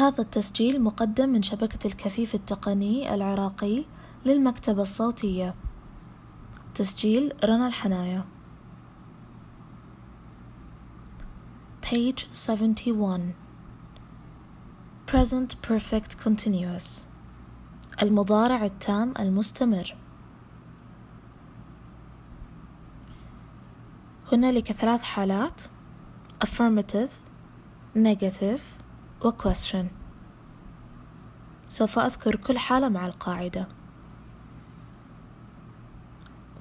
هذا التسجيل مقدم من شبكة الكفيف التقني العراقي للمكتبة الصوتية تسجيل رنا الحنايا Page 71 Present Perfect Continuous المضارع التام المستمر هنالك ثلاث حالات affirmative negative وquestion سوف أذكر كل حالة مع القاعدة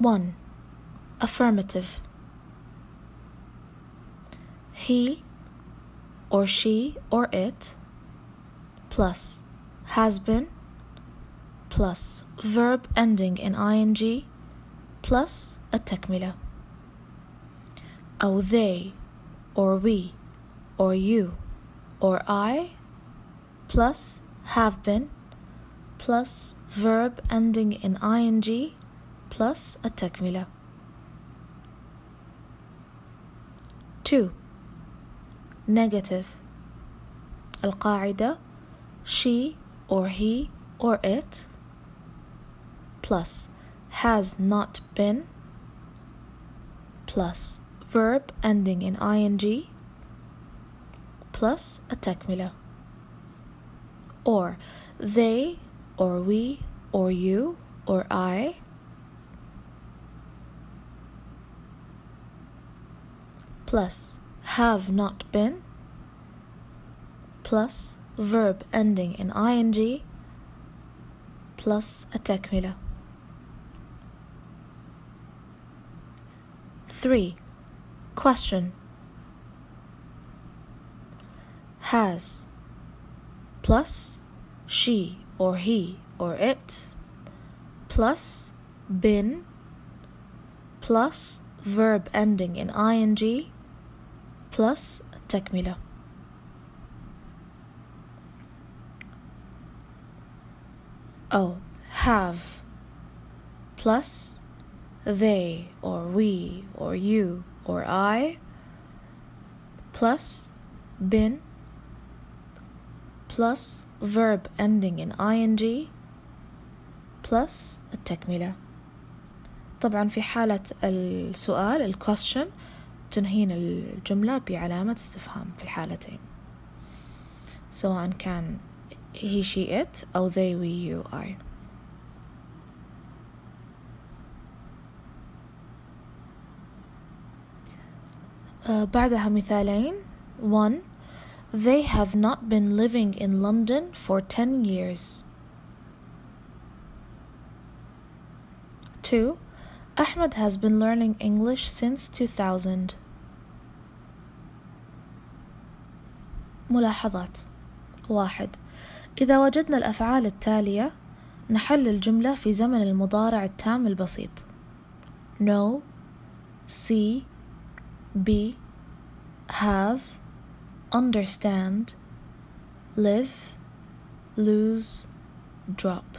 1. Affirmative He or she or it plus has been plus verb ending in ing plus a tekmila. أو they or we or you or I plus have been plus verb ending in ing plus a takmila. 2. Negative القاعدة she or he or it plus has not been plus verb ending in ing plus a tekmila. Or they, or we, or you, or I. Plus have not been. Plus verb ending in ing. Plus a tekmila. 3. Question has plus she or he or it plus been plus verb ending in ing plus tekmila Oh, have plus they or we or you or I plus been plus verb ending in ing plus التكملة طبعا في حالة السؤال ال question تنهين الجملة بعلامة استفهام في الحالتين سواء كان he she it أو they we you I آه، بعدها مثالين one They have not been living in London for 10 years. 2. Ahmed has been learning English since 2000. ملاحظات واحد إذا وجدنا الأفعال التالية نحل الجملة في زمن المضارع التام البسيط know see be have understand live lose drop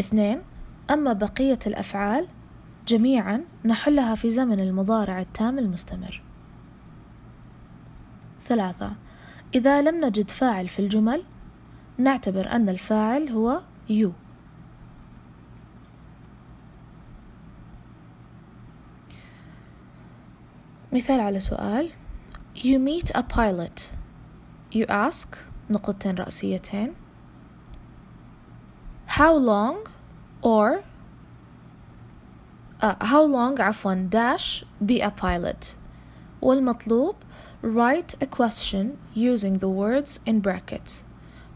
اثنين أما بقية الأفعال جميعا نحلها في زمن المضارع التام المستمر ثلاثة إذا لم نجد فاعل في الجمل نعتبر أن الفاعل هو you مثال على سؤال You meet a pilot You ask نقطتين رأسيتين How long or uh, How long عفوا dash be a pilot والمطلوب write a question using the words in bracket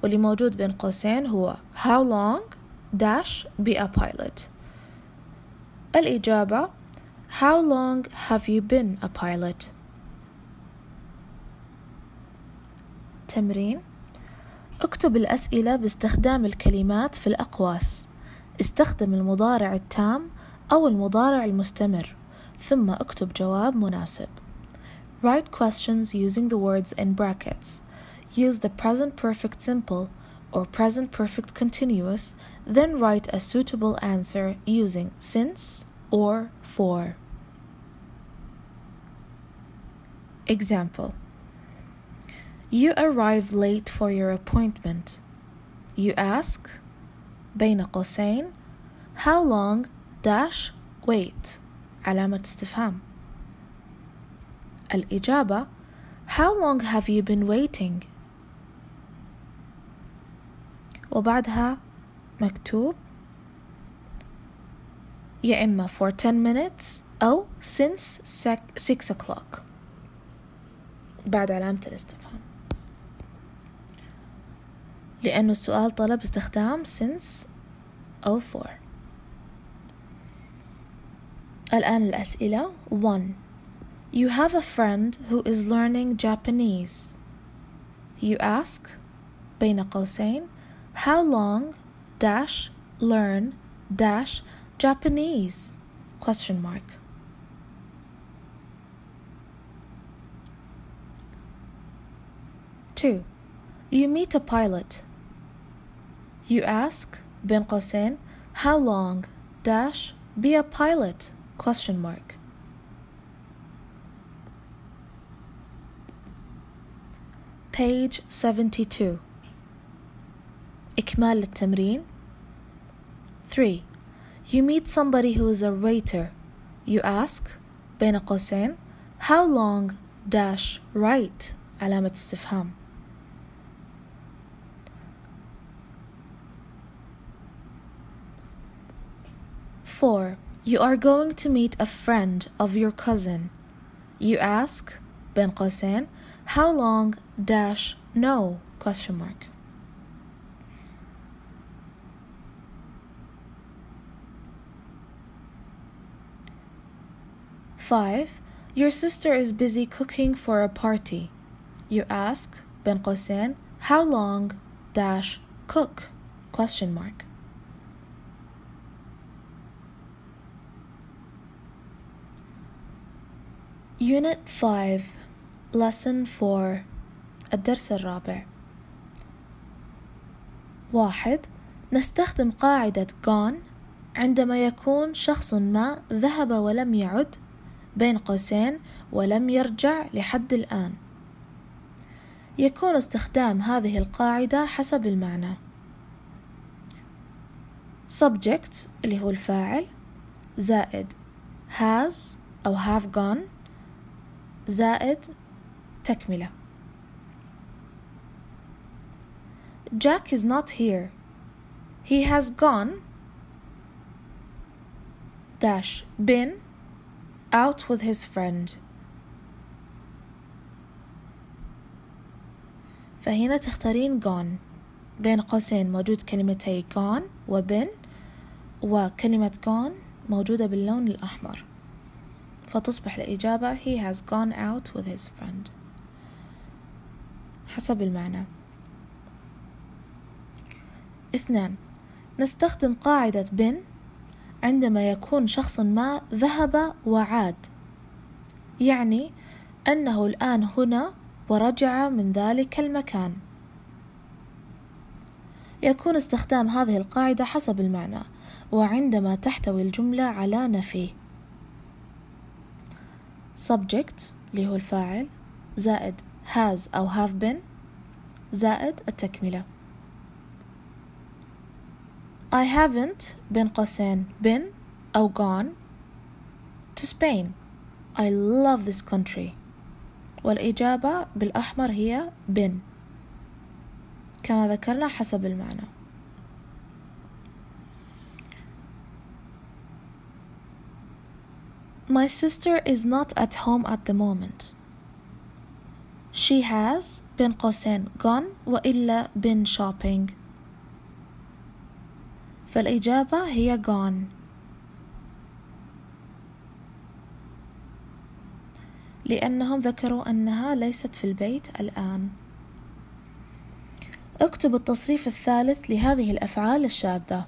واللي موجود بين قوسين هو how long dash be a pilot الإجابة How long have you been a pilot? تمرين اكتب الأسئلة باستخدام الكلمات في الأقواس استخدم المضارع التام أو المضارع المستمر ثم اكتب جواب مناسب Write questions using the words in brackets. Use the present perfect simple or present perfect continuous, then write a suitable answer using since or for. Example You arrive late for your appointment. You ask بين قوسين How long dash wait علامة استفهام الإجابة How long have you been waiting? وبعدها مكتوب يا إما for 10 minutes أو since 6 o'clock بعد علامة الاستفهام لأنه السؤال طلب استخدام since أو for الآن الأسئلة 1 You have a friend who is learning Japanese You ask بين قوسين How long dash learn dash Japanese question mark 2. You meet a pilot. You ask Ben Qasen how long dash be a pilot question mark. Page 72 إكمال التمرين 3. You meet somebody who is a waiter. You ask بين قوسين how long dash right علامة استفهام 4. You are going to meet a friend of your cousin. You ask, Ben Qasen, how long dash no question mark. Five, your sister is busy cooking for a party. You ask, Ben Qasen, how long dash cook question mark. Unit 5 Lesson 4 الدرس الرابع واحد نستخدم قاعدة gone عندما يكون شخص ما ذهب ولم يعد بين قوسين ولم يرجع لحد الآن يكون استخدام هذه القاعدة حسب المعنى subject اللي هو الفاعل زائد has أو have gone زائد تكملة Jack is not here. He has gone dash been out with his friend. فهنا تختارين gone بين قوسين موجود كلمتي gone وبن وكلمة gone موجودة باللون الأحمر فتصبح الإجابة he has gone out with his friend حسب المعنى اثنان نستخدم قاعدة بن عندما يكون شخص ما ذهب وعاد يعني أنه الآن هنا ورجع من ذلك المكان يكون استخدام هذه القاعدة حسب المعنى وعندما تحتوي الجملة على نفي subject اللي هو الفاعل زائد has أو have been زائد التكملة I haven't بين قوسين been أو gone to Spain I love this country والإجابة بالأحمر هي been كما ذكرنا حسب المعنى My sister is not at home at the moment. She has بين قوسين gone وإلا been shopping. فالإجابة هي gone. لأنهم ذكروا أنها ليست في البيت الآن. اكتب التصريف الثالث لهذه الأفعال الشاذة.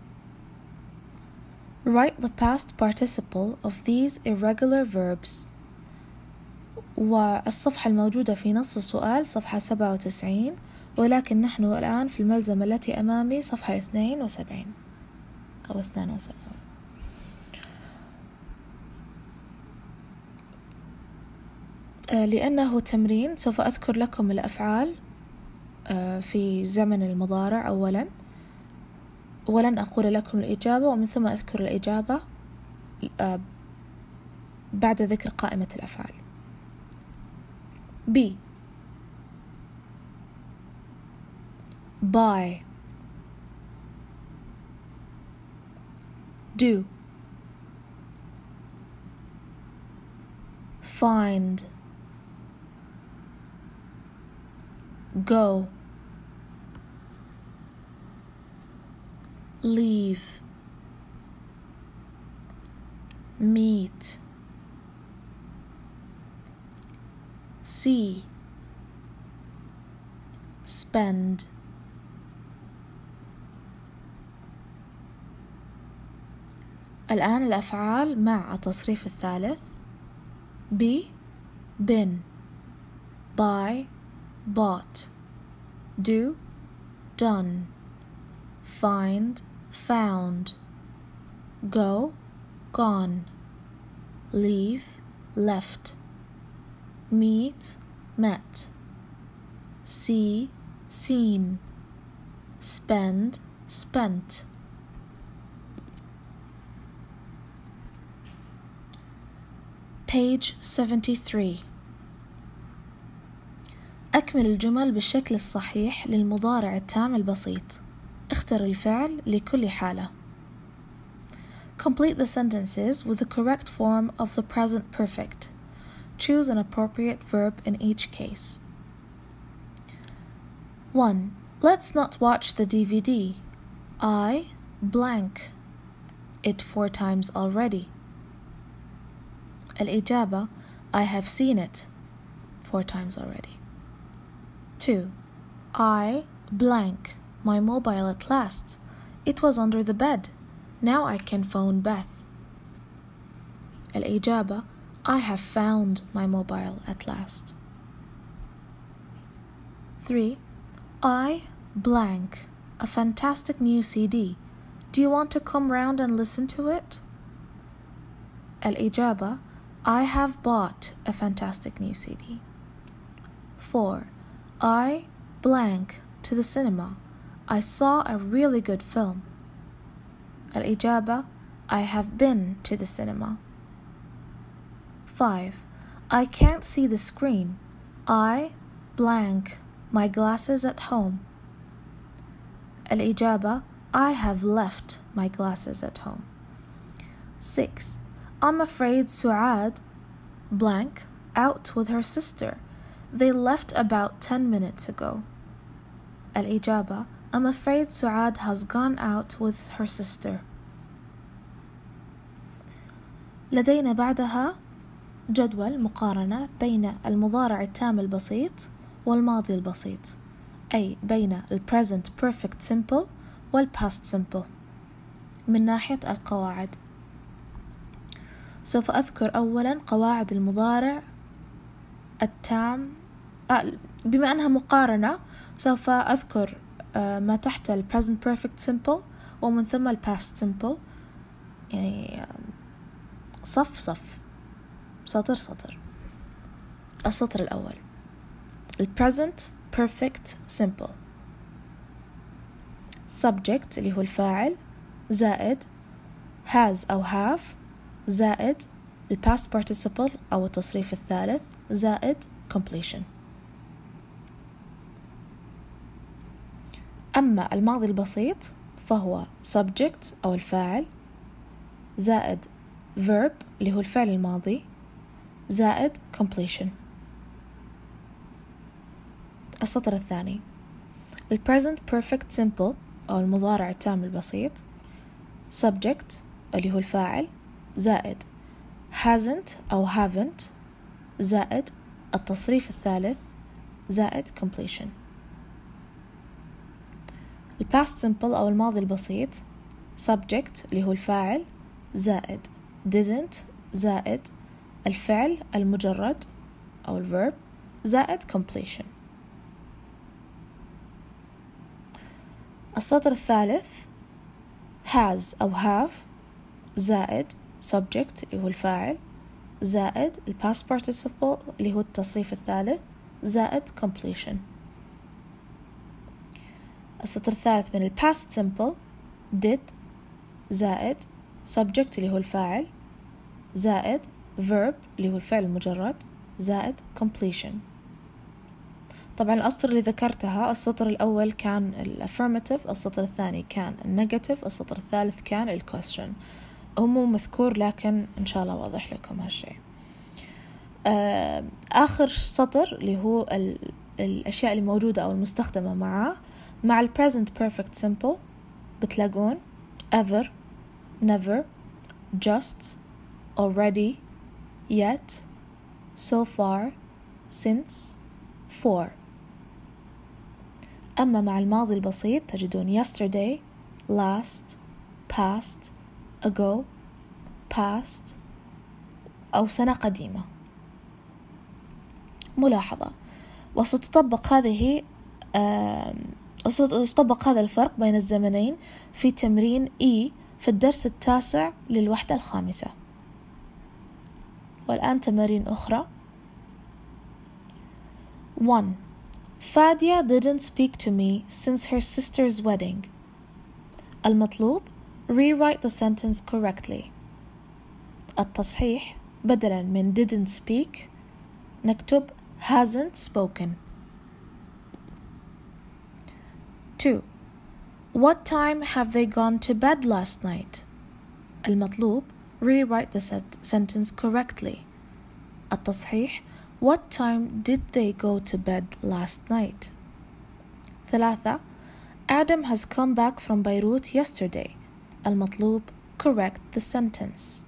Write the past participle of these irregular verbs والصفحة الموجودة في نص السؤال صفحة 97 ولكن نحن الآن في الملزمة التي أمامي صفحة 72 أو 72 آه، لأنه تمرين سوف أذكر لكم الأفعال آه، في زمن المضارع أولاً ولن أقول لكم الإجابة ومن ثم أذكر الإجابة آه، بعد ذكر قائمة الأفعال B buy do find go leave meet see spend الآن الأفعال مع التصريف الثالث be been buy bought do done find found go gone leave left meet met see seen spend spent page 73 أكمل الجمل بالشكل الصحيح للمضارع التام البسيط اختر الفعل لكل حالة. Complete the sentences with the correct form of the present perfect. Choose an appropriate verb in each case. 1. Let's not watch the DVD. I blank it four times already. الإجابة I have seen it four times already. 2. I blank my mobile at last. It was under the bed. Now I can phone Beth. الإجابة I have found my mobile at last. 3. I blank a fantastic new CD. Do you want to come round and listen to it? الإجابة I have bought a fantastic new CD. 4. I blank to the cinema. I saw a really good film. Al-Ijaba, I have been to the cinema. 5. I can't see the screen. I blank my glasses at home. al I have left my glasses at home. 6. I'm afraid Suad blank out with her sister. They left about 10 minutes ago. al I'm afraid Suad has gone out with her sister. لدينا بعدها جدول مقارنة بين المضارع التام البسيط والماضي البسيط أي بين ال present perfect simple وال past simple من ناحية القواعد سوف أذكر أولا قواعد المضارع التام آه، بما أنها مقارنة سوف أذكر ما تحت ال present perfect simple ومن ثم ال past simple يعني صف صف سطر سطر السطر الأول ال present perfect simple subject اللي هو الفاعل زائد has أو have زائد ال past participle أو التصريف الثالث زائد completion أما الماضي البسيط فهو subject أو الفاعل زائد verb اللي هو الفعل الماضي زائد completion السطر الثاني ال present perfect simple أو المضارع التام البسيط subject اللي هو الفاعل زائد hasn't أو haven't زائد التصريف الثالث زائد completion ال past simple أو الماضي البسيط subject اللي هو الفاعل زائد didn't زائد الفعل المجرد أو الverb زائد completion السطر الثالث has أو have زائد subject اللي هو الفاعل زائد ال past participle اللي هو التصريف الثالث زائد completion السطر الثالث من الباست simple did زائد subject اللي هو الفاعل زائد verb اللي هو الفعل المجرد زائد completion طبعا الأسطر اللي ذكرتها السطر الأول كان affirmative السطر الثاني كان النيجاتيف السطر الثالث كان question هو مو مذكور لكن إن شاء الله واضح لكم هالشيء آه، آخر سطر اللي هو الأشياء اللي موجودة أو المستخدمة معاه مع ال present perfect simple بتلاقون ever never just already yet so far since for أما مع الماضي البسيط تجدون yesterday last past ago past أو سنة قديمة ملاحظة وستطبق هذه استطبق هذا الفرق بين الزمنين في تمرين E في الدرس التاسع للوحدة الخامسة والآن تمارين أخرى 1. Fadia didn't speak to me since her sister's wedding. المطلوب rewrite the sentence correctly. التصحيح بدلا من didn't speak نكتب hasn't spoken. 2. What time have they gone to bed last night? المطلوب rewrite the sentence correctly. التصحيح What time did they go to bed last night? Thalatha, Adam has come back from Beirut yesterday. المطلوب correct the sentence.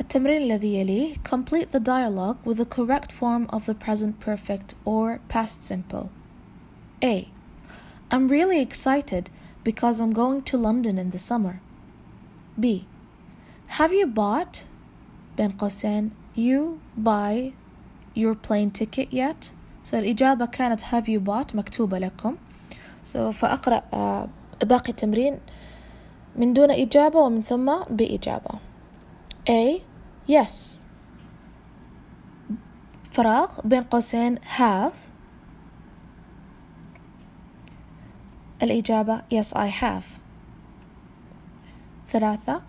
التمرين الذي يليه complete the dialogue with the correct form of the present perfect or past simple. A. I'm really excited because I'm going to London in the summer. B. Have you bought بين قوسين you buy your plane ticket yet? So الإجابة كانت have you bought مكتوبة لكم. So فأقرأ باقي التمرين من دون إجابة ومن ثم بإجابة. A yes فراغ بين قوسين have الإجابة yes I have ثلاثة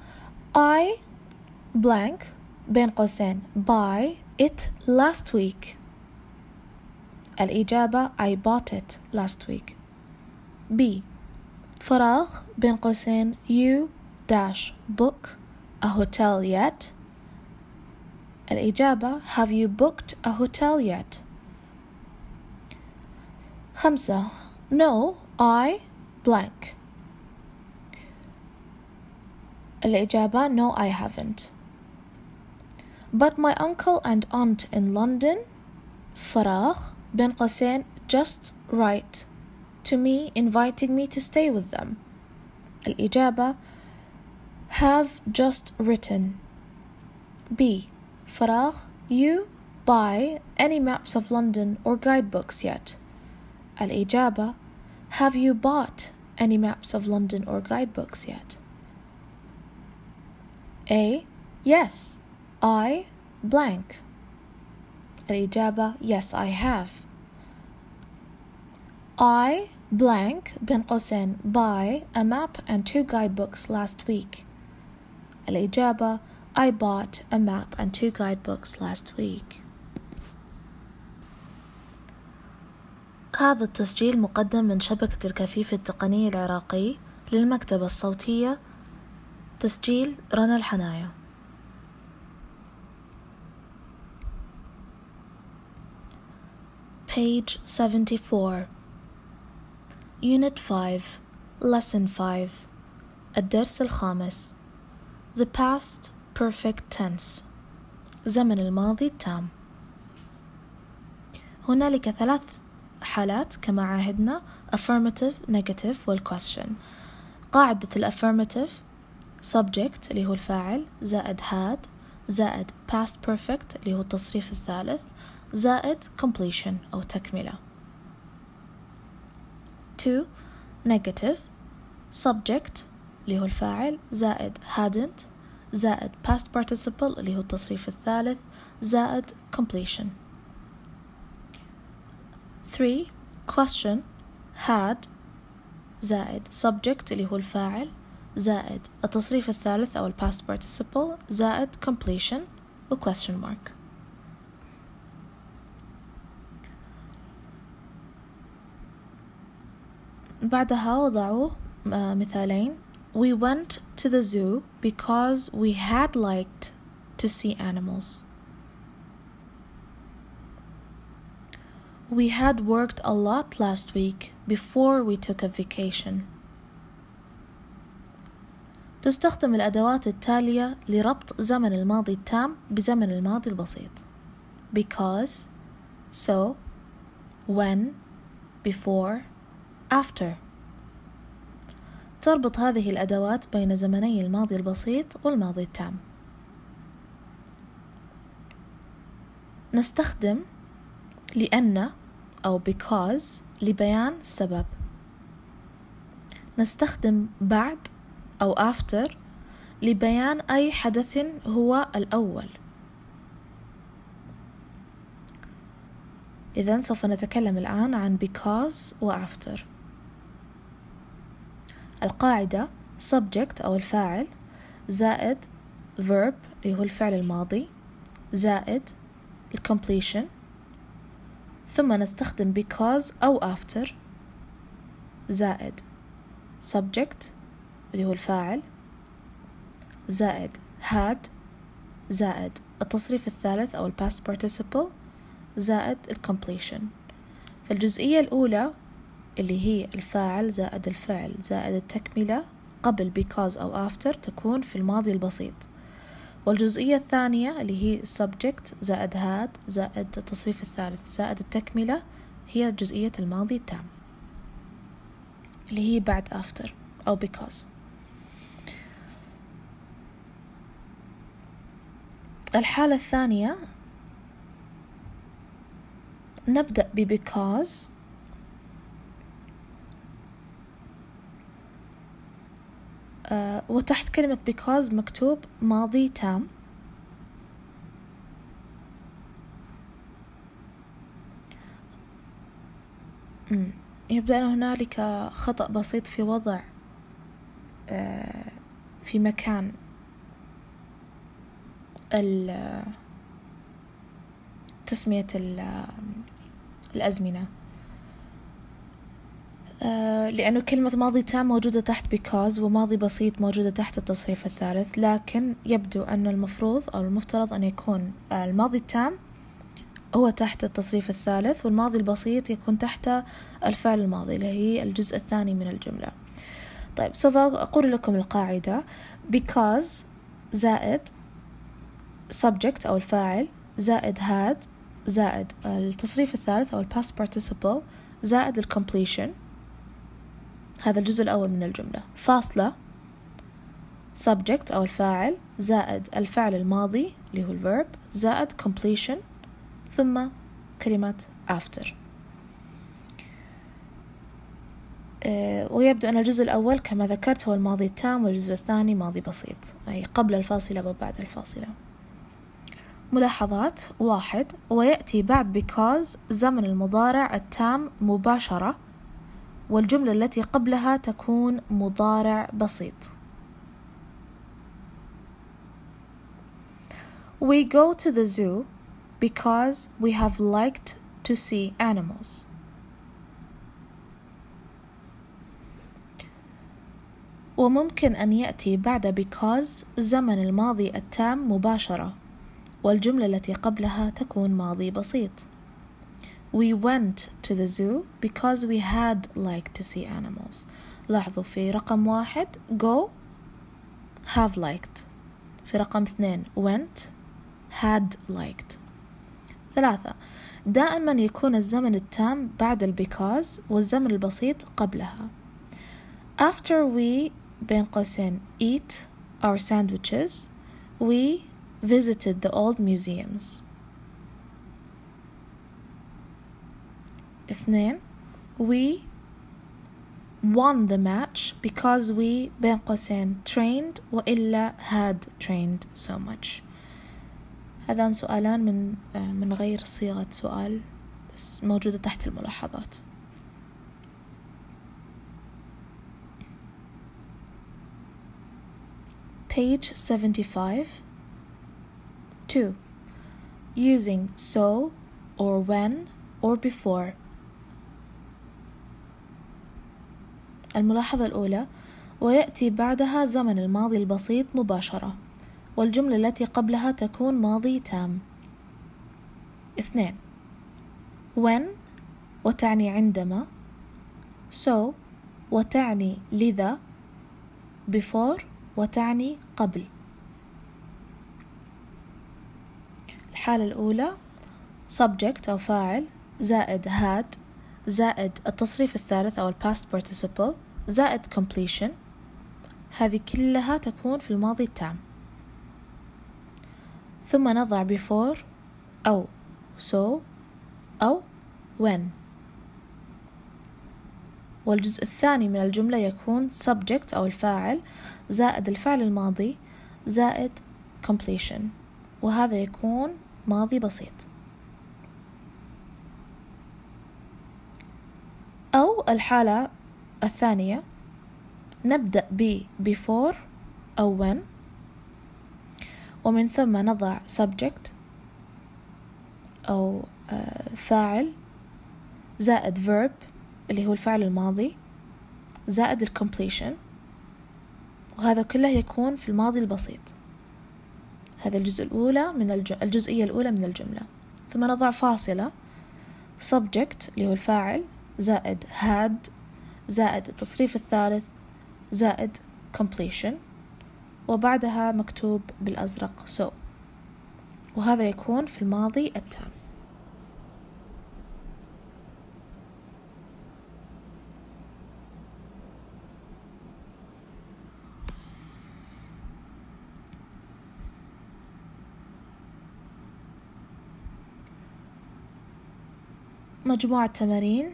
I blank بين قوسين buy it last week الإجابة I bought it last week B فراغ بين قوسين you dash book a hotel yet? الإجابة Have you booked a hotel yet? خمسة No, I blank الإجابة No, I haven't But my uncle and aunt in London فراغ Ben قوسين just write, to me inviting me to stay with them الإجابة have just written. B. Farah, you buy any maps of London or guidebooks yet? الإجابة Have you bought any maps of London or guidebooks yet? A. Yes, I blank. الإجابة Yes, I have. I blank بين قوسين buy a map and two guidebooks last week. الإجابة I bought a map and two guidebooks last week هذا التسجيل مقدم من شبكة الكفيف التقني العراقي للمكتبة الصوتية تسجيل رنا الحناية Page 74 Unit 5 Lesson 5 الدرس الخامس The past perfect tense زمن الماضي التام هنالك ثلاث حالات كما عاهدنا affirmative, negative وال question قاعدة الأفرماتيف subject اللي هو الفاعل زائد had زائد past perfect اللي هو التصريف الثالث زائد completion أو تكملة two negative subject اللي هو الفاعل زائد hadn't زائد past participle اللي هو التصريف الثالث زائد completion 3 question had زائد subject اللي هو الفاعل زائد التصريف الثالث أو ال past participle زائد completion و question mark بعدها وضعوا آه، مثالين We went to the zoo because we had liked to see animals. We had worked a lot last week before we took a vacation. تستخدم الأدوات التالية لربط زمن الماضي التام بزمن الماضي البسيط because so when before after تربط هذه الأدوات بين زمني الماضي البسيط والماضي التام نستخدم لأن أو because لبيان السبب نستخدم بعد أو after لبيان أي حدث هو الأول إذا سوف نتكلم الآن عن because و after القاعدة subject أو الفاعل زائد verb اللي هو الفعل الماضي زائد completion ثم نستخدم because أو after زائد subject اللي هو الفاعل زائد had زائد التصريف الثالث أو ال past participle زائد completion فالجزئية الأولى اللي هي الفاعل زائد الفعل زائد التكملة قبل because أو after تكون في الماضي البسيط والجزئية الثانية اللي هي subject زائد had زائد التصريف الثالث زائد التكملة هي جزئية الماضي التام اللي هي بعد after أو because الحالة الثانية نبدأ ب because آه، وتحت كلمة because مكتوب ماضي تام يبدأ أن هنالك خطأ بسيط في وضع آه، في مكان آه، تسمية الأزمنة آه، لأنه كلمة ماضي تام موجودة تحت because وماضي بسيط موجودة تحت التصريف الثالث لكن يبدو أن المفروض أو المفترض أن يكون آه، الماضي التام هو تحت التصريف الثالث والماضي البسيط يكون تحت الفعل الماضي اللي هي الجزء الثاني من الجملة طيب سوف أقول لكم القاعدة because زائد subject أو الفاعل زائد had زائد التصريف الثالث أو ال past participle زائد ال completion هذا الجزء الأول من الجملة فاصلة subject أو الفاعل زائد الفعل الماضي اللي هو الverb زائد completion ثم كلمة after آه، ويبدو أن الجزء الأول كما ذكرت هو الماضي التام والجزء الثاني ماضي بسيط أي قبل الفاصلة وبعد الفاصلة ملاحظات واحد ويأتي بعد because زمن المضارع التام مباشرة والجملة التي قبلها تكون مضارع بسيط We go to the zoo because we have liked to see animals. وممكن أن يأتي بعد because زمن الماضي التام مباشرة والجملة التي قبلها تكون ماضي بسيط We went to the zoo because we had liked to see animals. لاحظوا في رقم واحد go have liked في رقم اثنين went had liked ثلاثة دائما يكون الزمن التام بعد ال because والزمن البسيط قبلها after we بين قوسين eat our sandwiches we visited the old museums اثنين we won the match because we بين قوسين trained وإلا had trained so much هذان سؤالان من من غير صيغة سؤال بس موجودة تحت الملاحظات page 75 2 using so or when or before الملاحظة الأولى ويأتي بعدها زمن الماضي البسيط مباشرة والجملة التي قبلها تكون ماضي تام اثنين when وتعني عندما so وتعني لذا before وتعني قبل الحالة الأولى subject أو فاعل زائد had زائد التصريف الثالث أو ال past participle زائد completion هذه كلها تكون في الماضي التام ثم نضع before أو so أو when والجزء الثاني من الجملة يكون subject أو الفاعل زائد الفعل الماضي زائد completion وهذا يكون ماضي بسيط أو الحالة الثانية نبدأ ب before أو when ومن ثم نضع subject أو آه، فاعل زائد verb اللي هو الفعل الماضي زائد completion وهذا كله يكون في الماضي البسيط هذا الجزء الأولى من الجزئية الأولى من الجملة ثم نضع فاصلة subject اللي هو الفاعل زائد had زائد التصريف الثالث زائد completion وبعدها مكتوب بالأزرق so وهذا يكون في الماضي التام مجموعة تمارين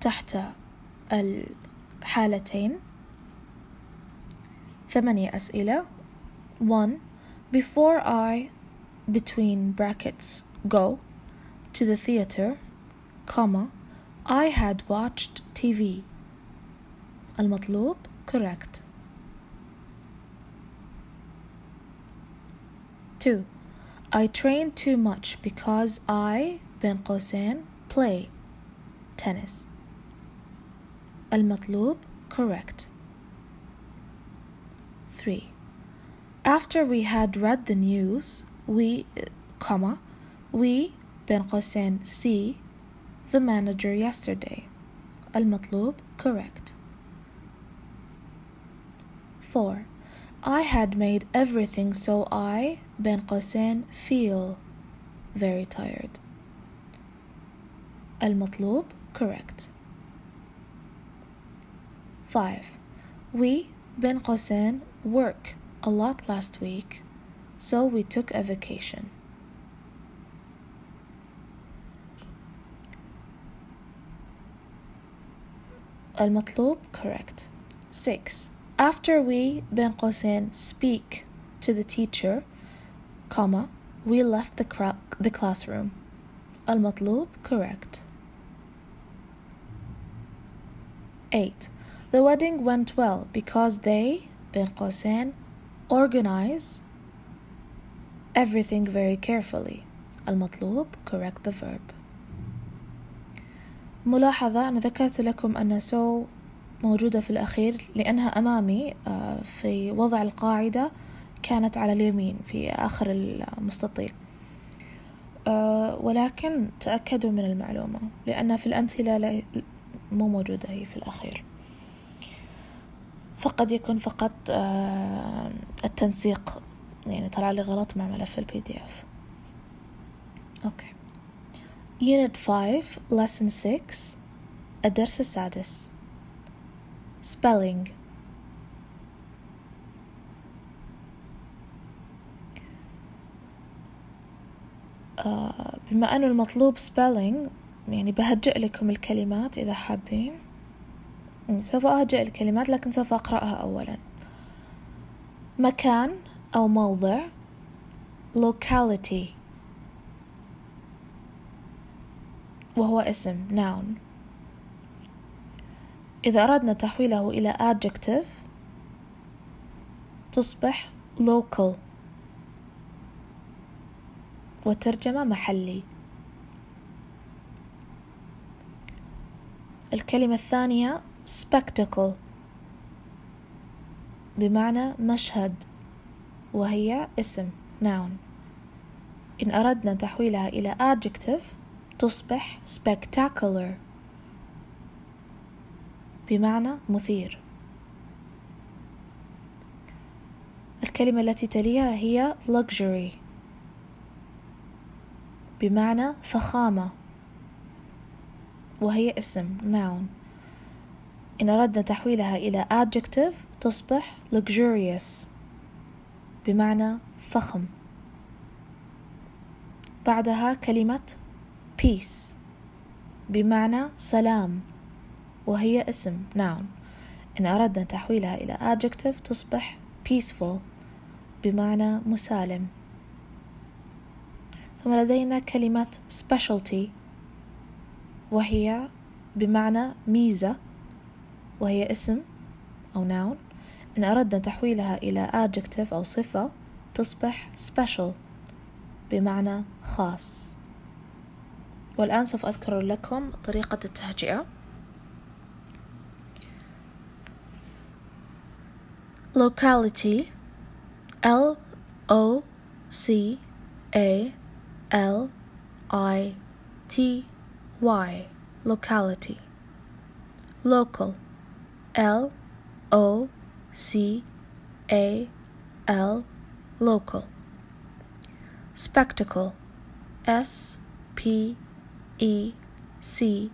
تحت الحالتين ثمانية أسئلة 1. Before I between brackets go to the theater comma I had watched TV المطلوب correct 2. I train too much because I بين قوسين play tennis المطلوب correct. 3. After we had read the news, we, comma, we, بين قوسين see, the manager yesterday. المطلوب correct. 4. I had made everything so I, بين قوسين feel, very tired. المطلوب correct. 5. We, Ben Qasan, work a lot last week, so we took a vacation. المطلوب correct 6 after we Ben قوسين speak to the teacher comma we left the, cra- the classroom المطلوب correct 8 The wedding went well because they, بين قوسين, organize everything very carefully. المطلوب correct the verb. ملاحظة أنا ذكرت لكم أن so موجودة في الأخير لأنها أمامي آه, في وضع القاعدة كانت على اليمين في آخر المستطيل آه, ولكن تأكدوا من المعلومة لأن في الأمثلة مو موجودة هي في الأخير فقد يكون فقط آه، التنسيق يعني طلع لي غلط مع ملف البي دي اف اوكي Unit 5 Lesson 6 الدرس السادس Spelling آه، بما أنه المطلوب spelling يعني بهجئ لكم الكلمات إذا حابين سوف أهجئ الكلمات لكن سوف أقرأها أولا مكان أو موضع locality وهو اسم noun إذا أردنا تحويله إلى adjective تصبح local وترجمة محلي الكلمة الثانية spectacle بمعنى مشهد وهي اسم noun إن أردنا تحويلها إلى adjective تصبح spectacular بمعنى مثير الكلمة التي تليها هي luxury بمعنى فخامة وهي اسم noun إن أردنا تحويلها إلى adjective تصبح luxurious بمعنى فخم بعدها كلمة peace بمعنى سلام وهي اسم noun إن أردنا تحويلها إلى adjective تصبح peaceful بمعنى مسالم ثم لدينا كلمة specialty وهي بمعنى ميزة وهي اسم أو noun إن أردنا تحويلها إلى adjective أو صفة تصبح special بمعنى خاص والآن سوف أذكر لكم طريقة التهجئة locality L O C A L I T Y locality local L O C A L local spectacle S P E C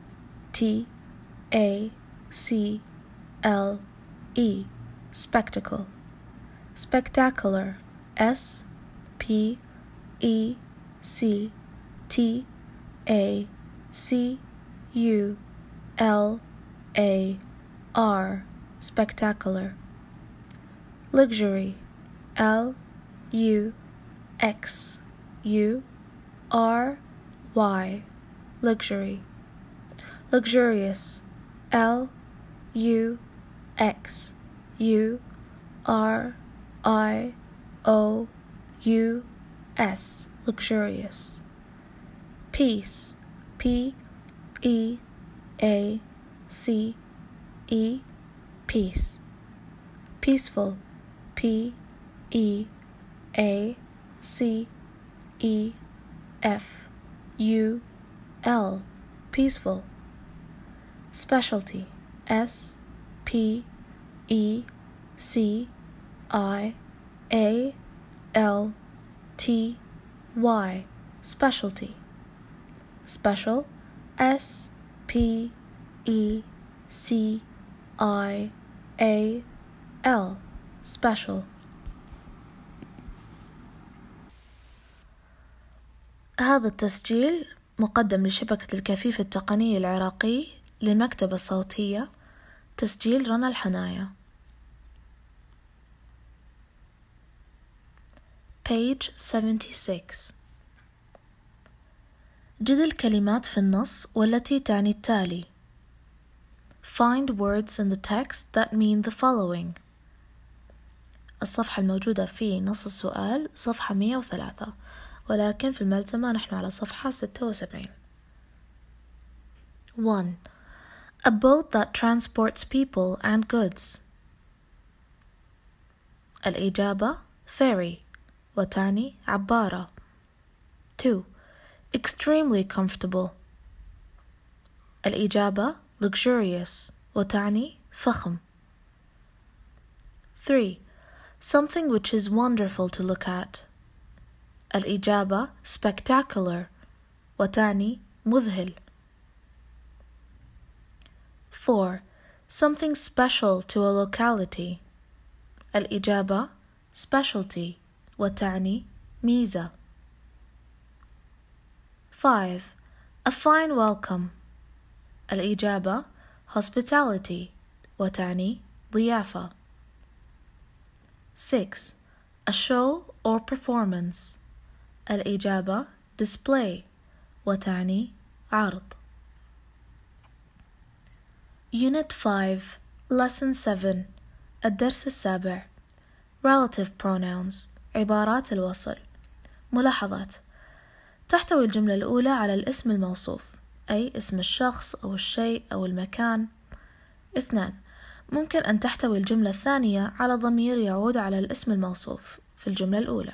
T A C L E spectacle spectacular S P E C T A C U L A R. Spectacular. Luxury. L. U. X. U. R. Y. Luxury. Luxurious. L. U. X. U. R. I. O. U. S. Luxurious. Peace. P. E. A. C. E peace. Peaceful. P E A C E F U L. Peaceful. Specialty. S P E C I A L T Y. Specialty. Special. S P E C I A L special هذا التسجيل مقدم لشبكة الكفيف التقني العراقي للمكتبة الصوتية تسجيل رنا الحنايا page 76 جد الكلمات في النص والتي تعني التالي Find words in the text that mean the following الصفحة الموجودة في نص السؤال صفحة 103 ولكن في الملزمة نحن على صفحة 76 1. A boat that transports people and goods الإجابة ferry وتاني عبارة 2. Extremely comfortable الإجابة luxurious وتعني فخم 3. Something which is wonderful to look at الإجابة spectacular وتعني مذهل 4. Something special to a locality الإجابة specialty وتعني ميزة 5. A fine welcome الإجابة hospitality وتعني ضيافة 6. A show or performance الإجابة display وتعني عرض Unit 5 Lesson 7 الدرس السابع Relative Pronouns عبارات الوصل ملاحظات تحتوي الجملة الأولى على الاسم الموصوف أي اسم الشخص أو الشيء أو المكان اثنان ممكن أن تحتوي الجملة الثانية على ضمير يعود على الاسم الموصوف في الجملة الأولى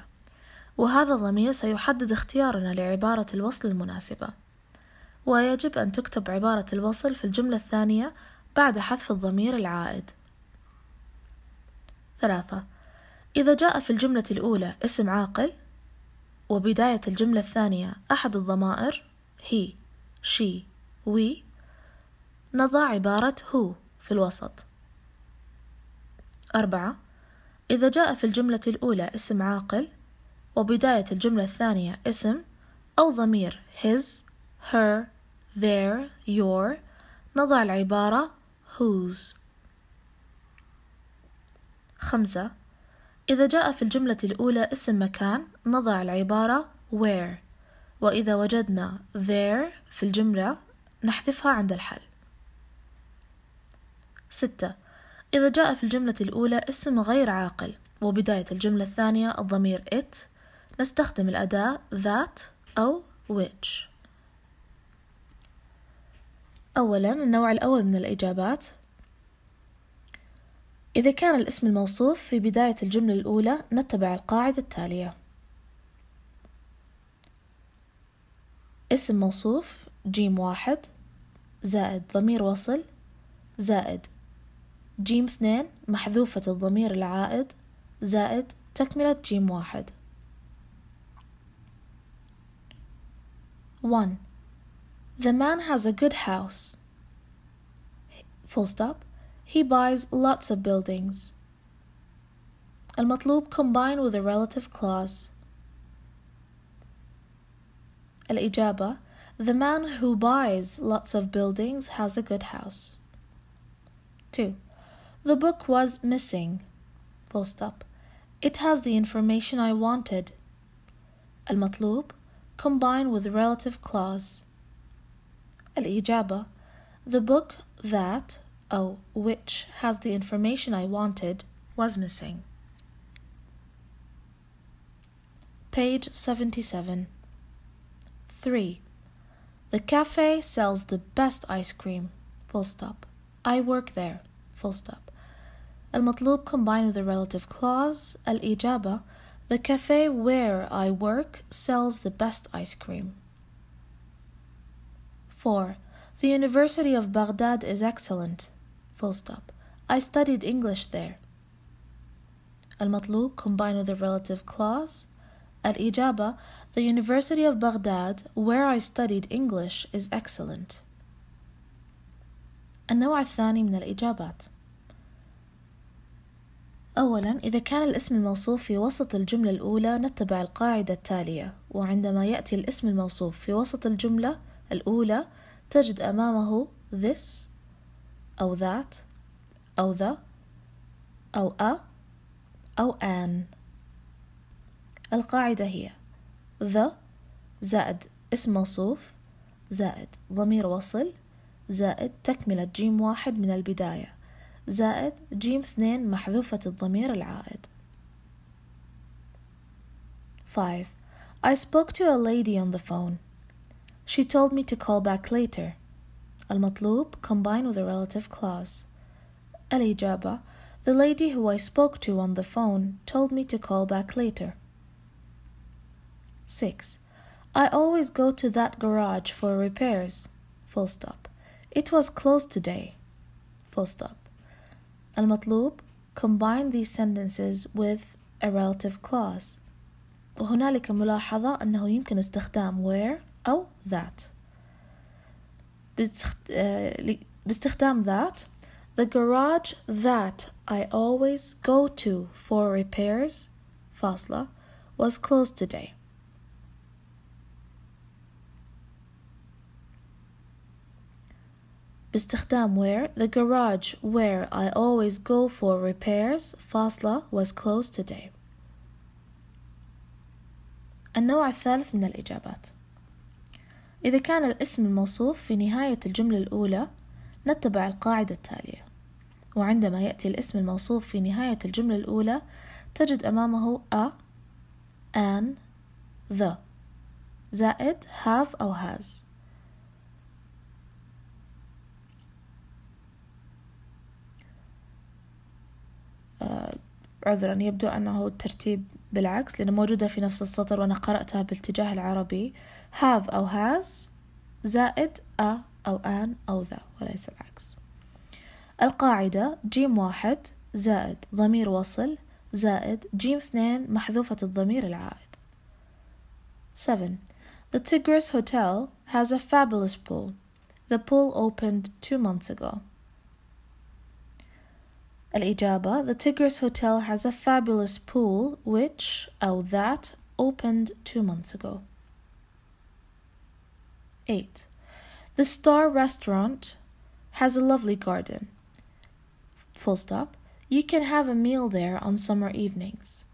وهذا الضمير سيحدد اختيارنا لعبارة الوصل المناسبة ويجب أن تكتب عبارة الوصل في الجملة الثانية بعد حذف الضمير العائد ثلاثة إذا جاء في الجملة الأولى اسم عاقل وبداية الجملة الثانية أحد الضمائر هي she we نضع عبارة who في الوسط أربعة إذا جاء في الجملة الأولى اسم عاقل وبداية الجملة الثانية اسم أو ضمير his her their your نضع العبارة whose خمسة إذا جاء في الجملة الأولى اسم مكان نضع العبارة where وإذا وجدنا there في الجملة نحذفها عند الحل ستة إذا جاء في الجملة الأولى اسم غير عاقل وبداية الجملة الثانية الضمير it نستخدم الأداة that أو which أولا النوع الأول من الإجابات إذا كان الاسم الموصوف في بداية الجملة الأولى نتبع القاعدة التالية اسم موصوف جيم واحد زائد ضمير وصل زائد جيم اثنين محذوفة الضمير العائد زائد تكملة جيم واحد one The man has a good house full stop He buys lots of buildings المطلوب combine with a relative clause الإجابة The man who buys lots of buildings has a good house. 2. The book was missing. Full stop. It has the information I wanted. المطلوب combine with relative clause. الإجابة The book that oh, which has the information I wanted was missing. Page 77 3. The cafe sells the best ice cream. Full stop. I work there. Full stop. المطلوب combined with the relative clause. ijaba, The cafe where I work sells the best ice cream. 4. The University of Baghdad is excellent. Full stop. I studied English there. المطلوب combined with the relative clause. الإجابة The University of Baghdad where I studied English is excellent النوع الثاني من الإجابات أولا إذا كان الاسم الموصوف في وسط الجملة الأولى نتبع القاعدة التالية وعندما يأتي الاسم الموصوف في وسط الجملة الأولى تجد أمامه this أو that أو the أو a أو an القاعدة هي the زائد اسم موصوف زائد ضمير وصل زائد تكملة جيم واحد من البداية زائد جيم اثنين محذوفة الضمير العائد 5. I spoke to a lady on the phone. She told me to call back later. المطلوب combine with a relative clause. الإجابة The lady who I spoke to on the phone told me to call back later. 6. I always go to that garage for repairs. Full stop. It was closed today. Full stop. المطلوب combine these sentences with a relative clause. وهنالك ملاحظة أنه يمكن استخدام where أو that. باستخدام that The garage that I always go to for repairs فاصلة was closed today. باستخدام where the garage where I always go for repairs فاصلة was closed today النوع الثالث من الإجابات إذا كان الاسم الموصوف في نهاية الجملة الأولى نتبع القاعدة التالية وعندما يأتي الاسم الموصوف في نهاية الجملة الأولى تجد أمامه a an the زائد have أو has آه، عذرا يبدو أنه الترتيب بالعكس لأنه موجودة في نفس السطر وأنا قرأتها بالاتجاه العربي have أو has زائد a أو an أو ذا وليس العكس القاعدة جيم واحد زائد ضمير وصل زائد جيم اثنين محذوفة الضمير العائد 7. The Tigris Hotel has a fabulous pool. The pool opened two months ago. الإجابة The Tigris Hotel has a fabulous pool which or oh, that opened two months ago. 8. The Star Restaurant has a lovely garden. Full stop. You can have a meal there on summer evenings.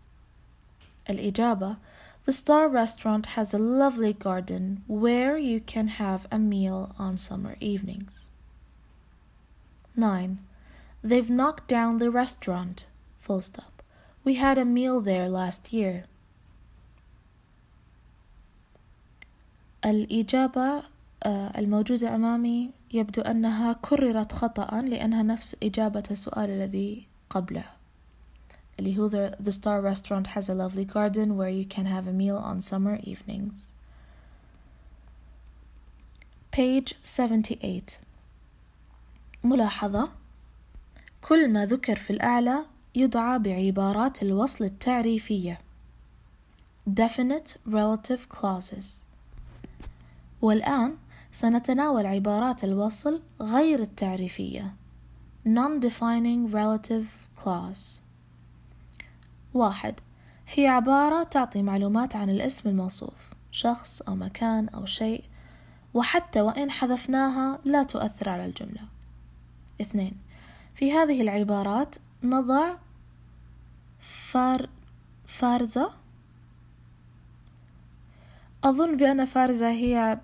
الإجابة The Star Restaurant has a lovely garden where you can have a meal on summer evenings. 9. They've knocked down the restaurant. Full stop. We had a meal there last year. الإجابة الموجودة أمامي يبدو أنها كررت خطأ لأنها نفس إجابة السؤال الذي قبله اللي هو the, the Star Restaurant has a lovely garden where you can have a meal on summer evenings. Page 78 ملاحظة كل ما ذكر في الأعلى يدعى بعبارات الوصل التعريفية definite relative clauses والآن سنتناول عبارات الوصل غير التعريفية non-defining relative clause واحد هي عبارة تعطي معلومات عن الاسم الموصوف شخص أو مكان أو شيء وحتى وإن حذفناها لا تؤثر على الجملة اثنين في هذه العبارات نضع فار فارزة أظن بأن فارزة هي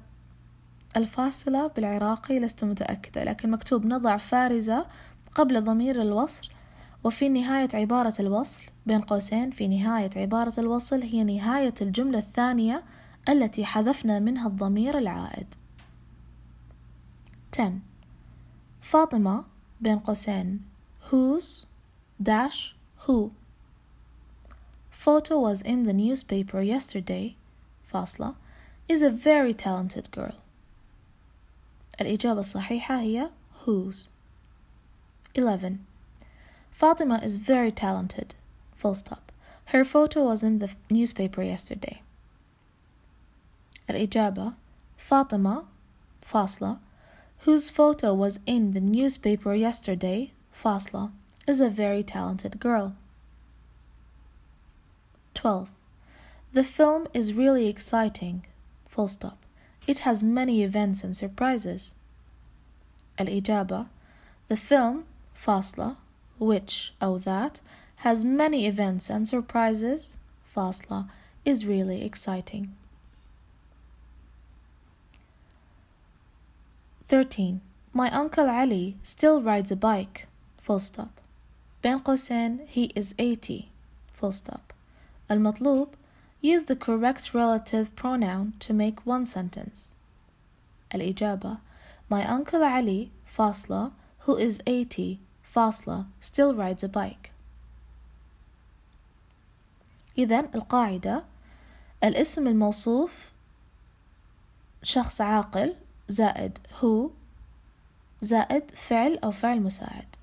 الفاصلة بالعراقي لست متأكدة لكن مكتوب نضع فارزة قبل ضمير الوصل وفي نهاية عبارة الوصل بين قوسين في نهاية عبارة الوصل هي نهاية الجملة الثانية التي حذفنا منها الضمير العائد 10 فاطمة بين قوسين whose dash who photo was in the newspaper yesterday فاصلة is a very talented girl الإجابة الصحيحة هي whose 11 Fatima is very talented full stop her photo was in the newspaper yesterday الإجابة فاطمة فاصلة whose photo was in the newspaper yesterday, Fasla, is a very talented girl. 12. The film is really exciting. Full stop. It has many events and surprises. Al-Ijaba. The film, Fasla, which, oh that, has many events and surprises, Fasla, is really exciting. 13. My uncle Ali still rides a bike. Full stop. Ben قوسين he is 80. Full stop. use the correct relative pronoun to make one sentence. Ijaba, My uncle Ali Fasla, who is 80 Fasla, still rides a bike. إذا القاعدة الاسم الموصوف شخص عاقل زائد هو زائد فعل أو فعل مساعد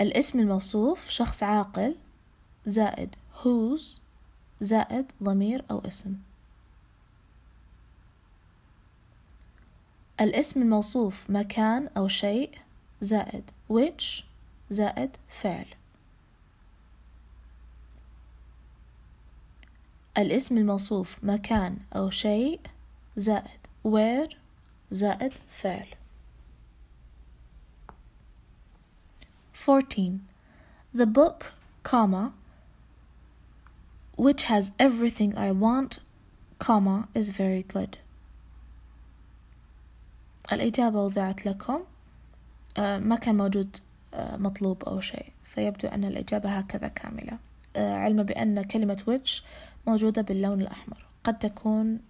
الاسم الموصوف شخص عاقل زائد whose زائد ضمير أو اسم الاسم الموصوف مكان أو شيء زائد which زائد فعل الاسم الموصوف مكان أو شيء زائد where زائد فعل 14 The book, comma, which has everything I want, comma, is very good. الإجابة وضعت لكم آه، ما كان موجود آه، مطلوب أو شيء فيبدو أن الإجابة هكذا كاملة آه، علم بأن كلمة which موجودة باللون الأحمر قد تكون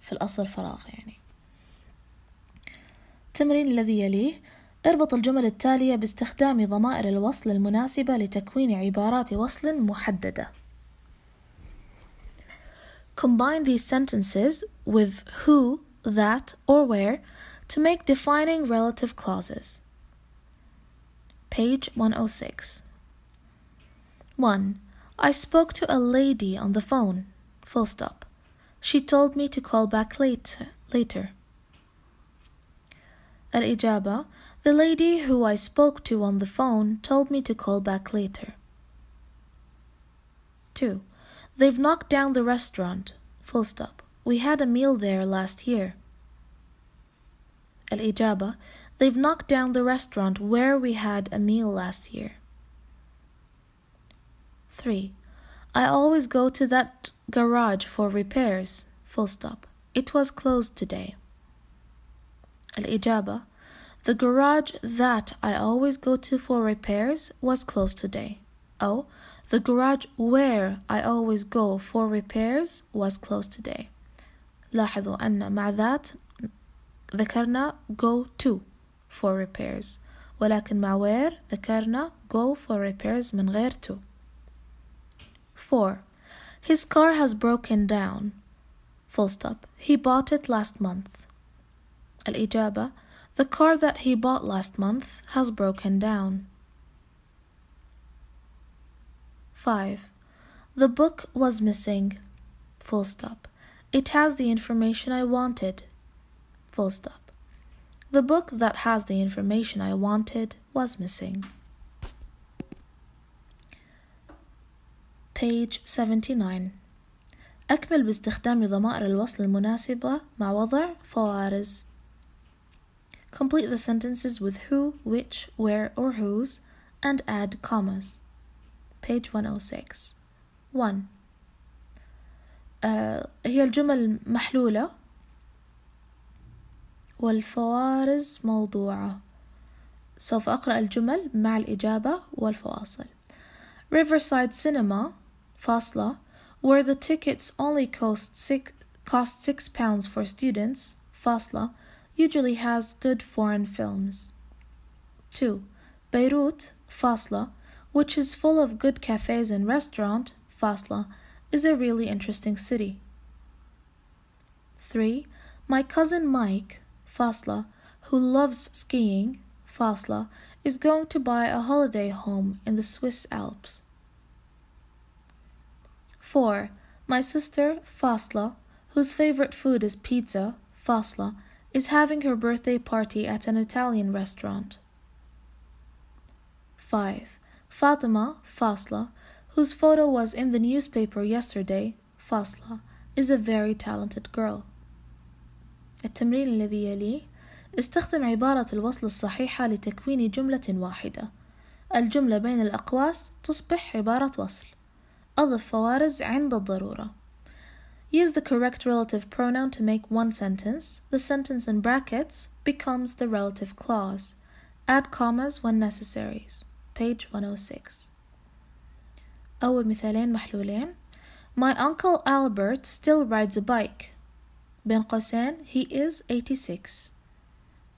في الأصل فراغ يعني التمرين الذي يليه اربط الجمل التالية باستخدام ضمائر الوصل المناسبة لتكوين عبارات وصل محددة Combine these sentences with who, that, or where to make defining relative clauses. Page 106 1. I spoke to a lady on the phone. Full stop. She told me to call back later. later. At Ijaba, the lady who I spoke to on the phone told me to call back later. 2. They've knocked down the restaurant. Full stop. We had a meal there last year. Al Ijaba. They've knocked down the restaurant where we had a meal last year. 3. I always go to that garage for repairs. Full stop. It was closed today. الإجابة The garage that I always go to for repairs was closed today. Oh, the garage where I always go for repairs was closed today. لاحظوا أن مع that ذكرنا go to for repairs ولكن مع where ذكرنا go for repairs من غير to 4. His car has broken down. Full stop. He bought it last month. Ijaba, The car that he bought last month has broken down. 5. The book was missing. Full stop. It has the information I wanted. Full stop. The book that has the information I wanted was missing. page 79 أكمل باستخدام ضمائر الوصل المناسبة مع وضع فوارز Complete the sentences with who, which, where, or whose and add commas. Page 106 1. uh, هي الجمل محلولة والفوارز موضوعة سوف أقرأ الجمل مع الإجابة والفواصل Riverside Cinema Fasla, where the tickets only cost six, cost six pounds for students, Fasla usually has good foreign films. 2. Beirut, Fasla, which is full of good cafes and restaurant, Fasla, is a really interesting city. 3. My cousin Mike, Fasla, who loves skiing, Fasla, is going to buy a holiday home in the Swiss Alps. 4. My sister, Fasla, whose favorite food is pizza, Fasla, is having her birthday party at an Italian restaurant. 5. Fatima, Fasla, whose photo was in the newspaper yesterday, Fasla, is a very talented girl. التمرين الذي يلي استخدم عبارة الوصل الصحيحة لتكوين جملة واحدة الجملة بين الأقواس تصبح عبارة وصل الفوارز عند الضرورة. Use the correct relative pronoun to make one sentence. The sentence in brackets becomes the relative clause. Add commas when necessary. Page 106. أول مثالين محلولين. My uncle Albert still rides a bike. بين قوسين he is 86.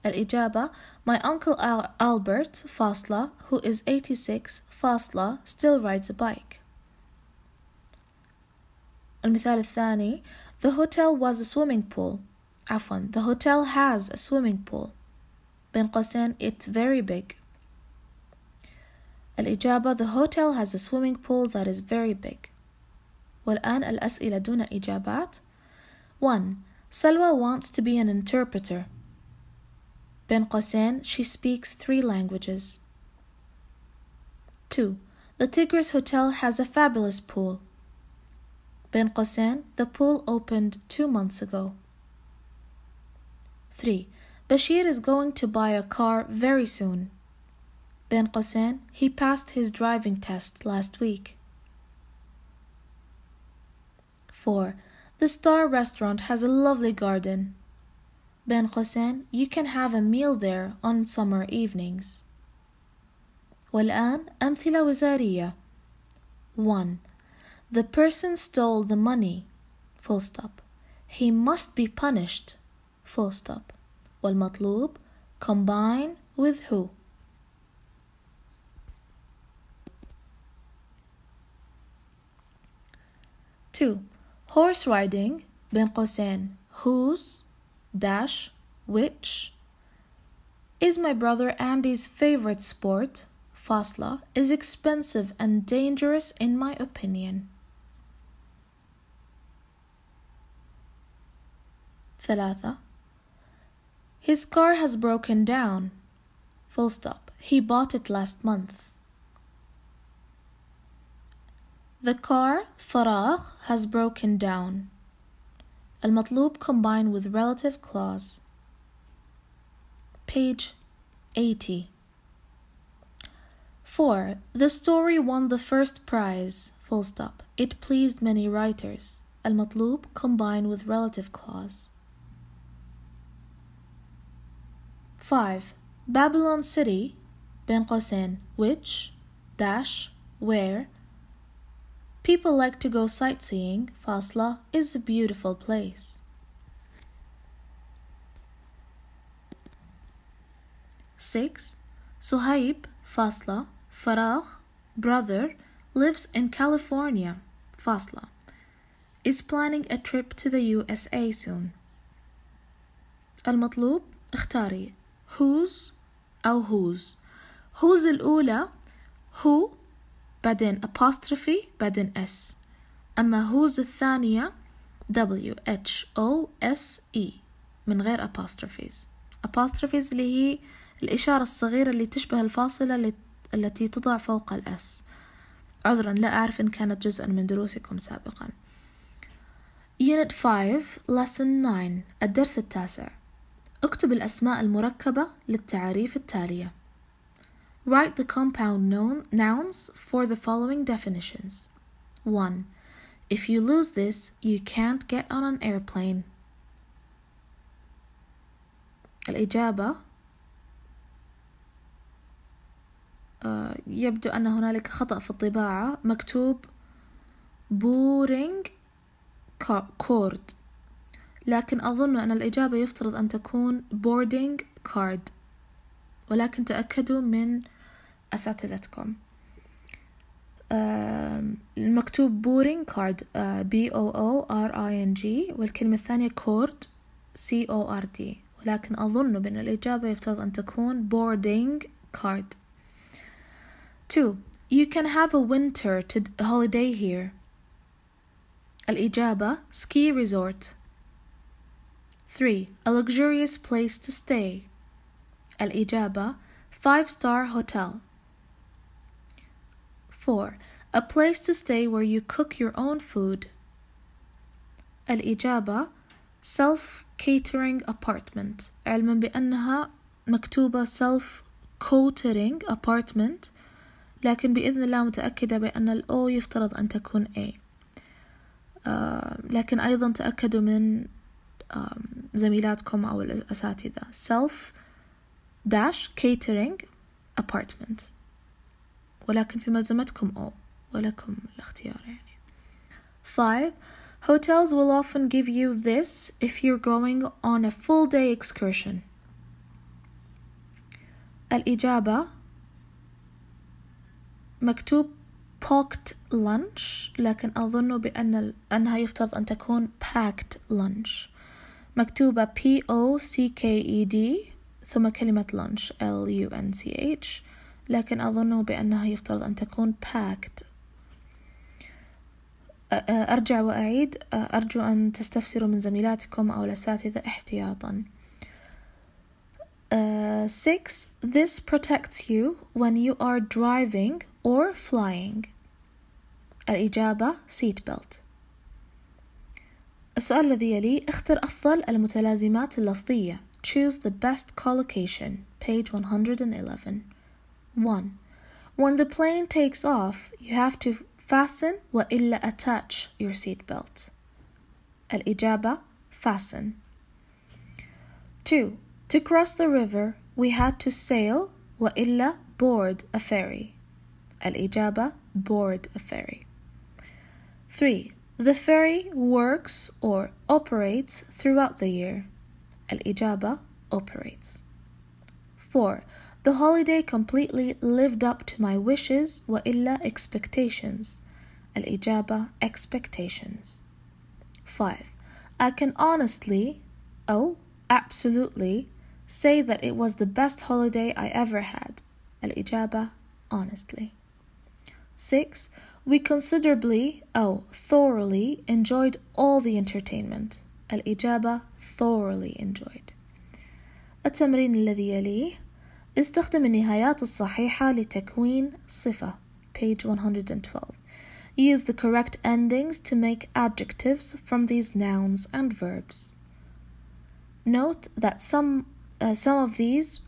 الإجابة My uncle Albert فاصلة who is 86 فاصلة still rides a bike. المثال الثاني The hotel was a swimming pool عفوا The hotel has a swimming pool بين قوسين It's very big الإجابة The hotel has a swimming pool that is very big والآن الأسئلة دون إجابات 1. Salwa wants to be an interpreter بين قوسين She speaks three languages 2. The Tigris Hotel has a fabulous pool Ben قوسين the pool opened two months ago. 3. Bashir is going to buy a car very soon. Ben قوسين he passed his driving test last week. 4. The Star restaurant has a lovely garden. Ben قوسين you can have a meal there on summer evenings. والآن أمثلة وزارية 1. The person stole the money. Full stop. He must be punished. Full stop. والمطلوب combine with who. Two. Horse riding بين قوسين whose dash which is my brother Andy's favorite sport. Fasla is expensive and dangerous in my opinion. ثلاثة His car has broken down. Full stop. He bought it last month. The car فراغ has broken down. المطلوب combined with relative clause. Page 80. 4. The story won the first prize. Full stop. It pleased many writers. المطلوب combined with relative clause. 5. Babylon city, Ben قوسين, which, dash, where. People like to go sightseeing, Fasla, is a beautiful place. 6. Suhaib, Fasla, Farah, brother, lives in California, Fasla, is planning a trip to the USA soon. Al المطلوب اختاري هوز أو هوز هوز الأولى هو بعدين apostrophe بعدين s أما هوز الثانية W H O S E من غير apostrophes apostrophes اللي هي الإشارة الصغيرة اللي تشبه الفاصلة التي تضع فوق الأس عذرا لا أعرف إن كانت جزءا من دروسكم سابقا Unit 5 Lesson 9 الدرس التاسع اكتب الأسماء المركبة للتعاريف التالية Write the compound nouns for the following definitions 1. If you lose this, you can't get on an airplane الإجابة يبدو أن هنالك خطأ في الطباعة مكتوب boring cord لكن أظن أن الإجابة يفترض أن تكون boarding card ولكن تأكدوا من أساتذتكم المكتوب boarding card آه، B O O R I N G والكلمة الثانية cord C O R D ولكن أظن بأن الإجابة يفترض أن تكون boarding card Two, you can have a winter to holiday here. الإجابة ski resort 3. A luxurious place to stay. Al Ijaba, five star hotel. 4. A place to stay where you cook your own food. Al Ijaba, self catering apartment. علما بأنها مكتوبة self catering apartment لكن بإذن الله متأكدة بأن الأو يفترض أن تكون A. Uh, لكن أيضا تأكدوا من زميلاتكم أو الأساتذة self dash catering apartment ولكن في ملزمتكم أو ولكم الاختيار يعني 5 Hotels will often give you this if you're going on a full day excursion. الإجابة مكتوب packed lunch لكن أظن بأن أنها يفترض أن تكون packed lunch. مكتوبة P O C K E D ثم كلمة lunch L U N C H لكن أظن بأنها يفترض أن تكون packed أرجع وأعيد أرجو أن تستفسروا من زميلاتكم أو الأساتذة احتياطا uh, six This protects you when you are driving or flying الإجابة seat belt السؤال الذي يلي اختر أفضل المتلازمات اللفظية Choose the best collocation page 111 1. When the plane takes off you have to fasten وإلا attach your seat belt الإجابة fasten 2. To cross the river we had to sail وإلا board a ferry الإجابة board a ferry 3. The ferry works or operates throughout the year. Al-Ijaba operates. 4. The holiday completely lived up to my wishes wa illa expectations. Al-Ijaba expectations. 5. I can honestly, oh, absolutely, say that it was the best holiday I ever had. Al-Ijaba honestly. 6. We considerably, oh, thoroughly enjoyed all the entertainment. Al Ijaba thoroughly enjoyed. التمرين الذي يليه استخدم النهايات الصحيحة لتكوين صفة page 112 Use the correct endings to make adjectives from these nouns and verbs. Note that some uh, some of these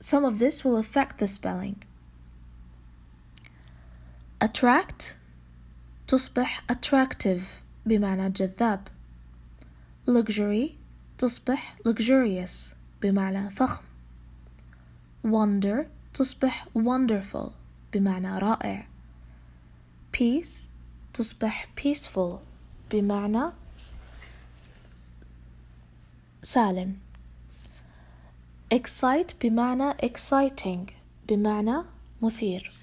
some of this will affect the spelling. attract تصبح attractive بمعنى جذاب luxury تصبح luxurious بمعنى فخم wonder تصبح wonderful بمعنى رائع peace تصبح peaceful بمعنى سالم excite بمعنى exciting بمعنى مثير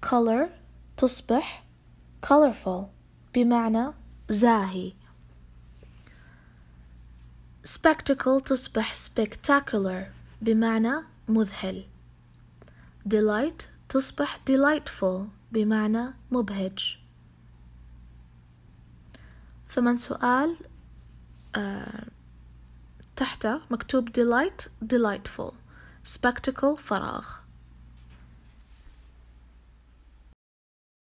color تصبح colorful بمعنى زاهي spectacle تصبح spectacular بمعنى مذهل delight تصبح delightful بمعنى مبهج ثمن سؤال تحت تحته مكتوب delight delightful spectacle فراغ